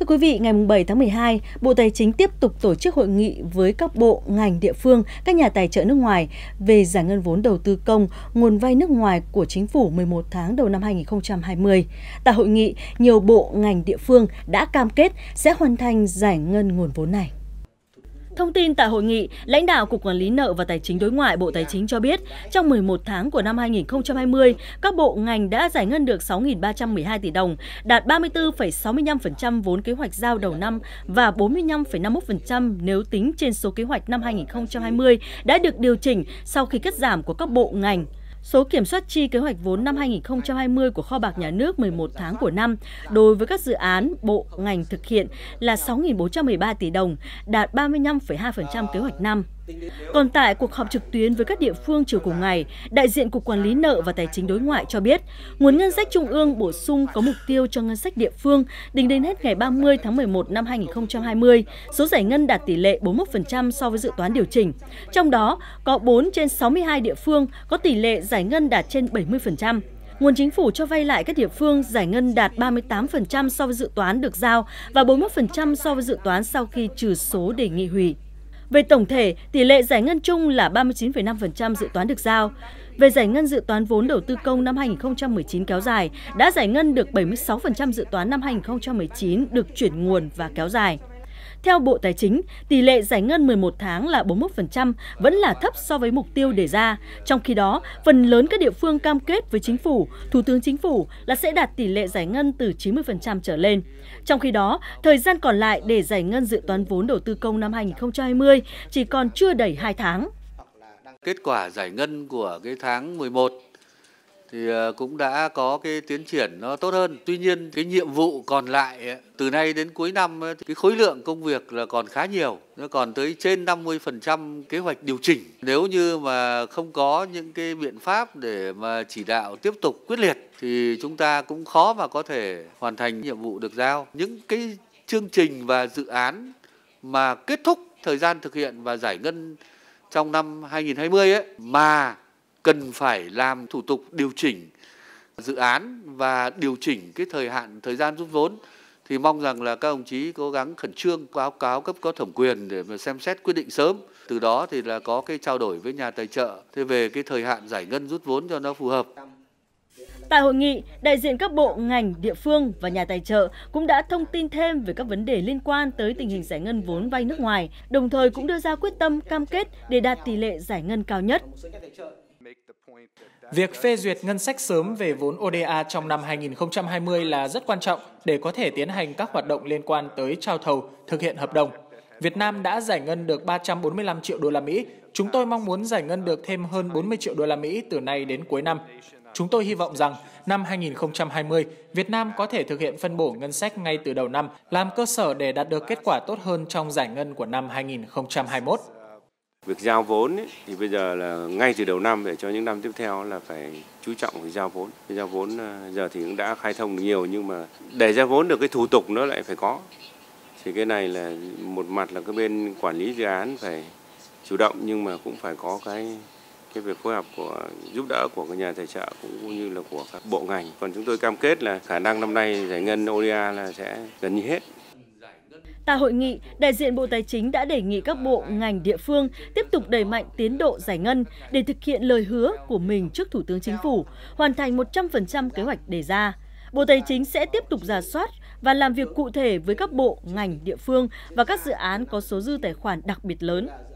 Thưa quý vị, ngày 7 tháng 12, Bộ Tài chính tiếp tục tổ chức hội nghị với các bộ, ngành, địa phương, các nhà tài trợ nước ngoài về giải ngân vốn đầu tư công, nguồn vay nước ngoài của chính phủ 11 tháng đầu năm 2020. Tại hội nghị, nhiều bộ, ngành, địa phương đã cam kết sẽ hoàn thành giải ngân nguồn vốn này. Thông tin tại hội nghị, lãnh đạo Cục Quản lý nợ và Tài chính đối ngoại Bộ Tài chính cho biết, trong 11 tháng của năm 2020, các bộ ngành đã giải ngân được 6.312 tỷ đồng, đạt 34,65% vốn kế hoạch giao đầu năm và 45,51% nếu tính trên số kế hoạch năm 2020 đã được điều chỉnh sau khi cắt giảm của các bộ ngành Số kiểm soát chi kế hoạch vốn năm 2020 của kho bạc nhà nước 11 tháng của năm đối với các dự án bộ ngành thực hiện là 6.413 tỷ đồng, đạt 35,2% kế hoạch năm. Còn tại cuộc họp trực tuyến với các địa phương chiều cùng ngày, đại diện Cục Quản lý nợ và Tài chính đối ngoại cho biết, nguồn ngân sách trung ương bổ sung có mục tiêu cho ngân sách địa phương tính đến hết ngày 30 tháng 11 năm 2020, số giải ngân đạt tỷ lệ 41% so với dự toán điều chỉnh. Trong đó, có 4 trên 62 địa phương có tỷ lệ giải ngân đạt trên 70% nguồn chính phủ cho vay lại các địa phương giải ngân đạt 38% so với dự toán được giao và 41% so với dự toán sau khi trừ số đề nghị hủy. Về tổng thể, tỷ lệ giải ngân chung là 39,5% dự toán được giao. Về giải ngân dự toán vốn đầu tư công năm 2019 kéo dài, đã giải ngân được 76% dự toán năm 2019 được chuyển nguồn và kéo dài. Theo Bộ Tài chính, tỷ lệ giải ngân 11 tháng là 41% vẫn là thấp so với mục tiêu đề ra. Trong khi đó, phần lớn các địa phương cam kết với chính phủ, Thủ tướng Chính phủ là sẽ đạt tỷ lệ giải ngân từ 90% trở lên. Trong khi đó, thời gian còn lại để giải ngân dự toán vốn đầu tư công năm 2020 chỉ còn chưa đầy 2 tháng. Kết quả giải ngân của cái tháng 11 thì ờ, cũng đã có cái tiến triển nó tốt hơn. Tuy nhiên cái nhiệm vụ còn lại ờ, từ nay đến cuối năm thì cái khối lượng công việc là còn khá nhiều, nó còn tới trên 50% kế hoạch điều chỉnh. Nếu như mà không có những cái biện pháp để mà chỉ đạo tiếp tục quyết liệt thì chúng ta cũng khó mà có thể hoàn thành nhiệm vụ được giao. Những cái chương trình và dự án mà kết thúc thời gian thực hiện và giải ngân trong năm 2020 ấy mà cần phải làm thủ tục điều chỉnh dự án và điều chỉnh cái thời hạn thời gian rút vốn thì mong rằng là các ông chí cố gắng khẩn trương báo cáo cấp có thẩm quyền để mà xem xét quyết định sớm từ đó thì là có cái trao đổi với nhà tài trợ thế về cái thời hạn giải ngân rút vốn cho nó phù hợp Tại hội nghị, đại diện các bộ, ngành, địa phương và nhà tài trợ cũng đã thông tin thêm về các vấn đề liên quan tới tình hình giải ngân vốn vay nước ngoài, đồng thời cũng đưa ra quyết tâm cam kết để đạt tỷ lệ giải ngân cao nhất. Việc phê duyệt ngân sách sớm về vốn ODA trong năm 2020 là rất quan trọng để có thể tiến hành các hoạt động liên quan tới trao thầu, thực hiện hợp đồng. Việt Nam đã giải ngân được 345 triệu đô la Mỹ. Chúng tôi mong muốn giải ngân được thêm hơn 40 triệu đô la Mỹ từ nay đến cuối năm. Chúng tôi hy vọng rằng năm 2020, Việt Nam có thể thực hiện phân bổ ngân sách ngay từ đầu năm, làm cơ sở để đạt được kết quả tốt hơn trong giải ngân của năm 2021. Việc giao vốn ấy, thì bây giờ là ngay từ đầu năm để cho những năm tiếp theo là phải chú trọng về giao vốn. Giao vốn ờ, giờ thì cũng đã khai thông được nhiều nhưng mà để giao vốn được cái thủ tục nó lại phải có. Thì cái này là một mặt là cái bên quản lý dự án phải chủ động nhưng mà cũng phải có cái cái việc phối hợp của giúp đỡ của các nhà tài trợ cũng như là của các bộ ngành. Còn chúng tôi cam kết là khả năng năm nay giải ngân ODA là sẽ gần như hết. Tại hội nghị, đại diện Bộ Tài chính đã đề nghị các bộ, ngành, địa phương tiếp tục đẩy mạnh tiến độ giải ngân để thực hiện lời hứa của mình trước Thủ tướng Chính phủ, hoàn thành 100% kế hoạch đề ra. Bộ Tài chính sẽ tiếp tục giả soát và làm việc cụ thể với các bộ, ngành, địa phương và các dự án có số dư tài khoản đặc biệt lớn.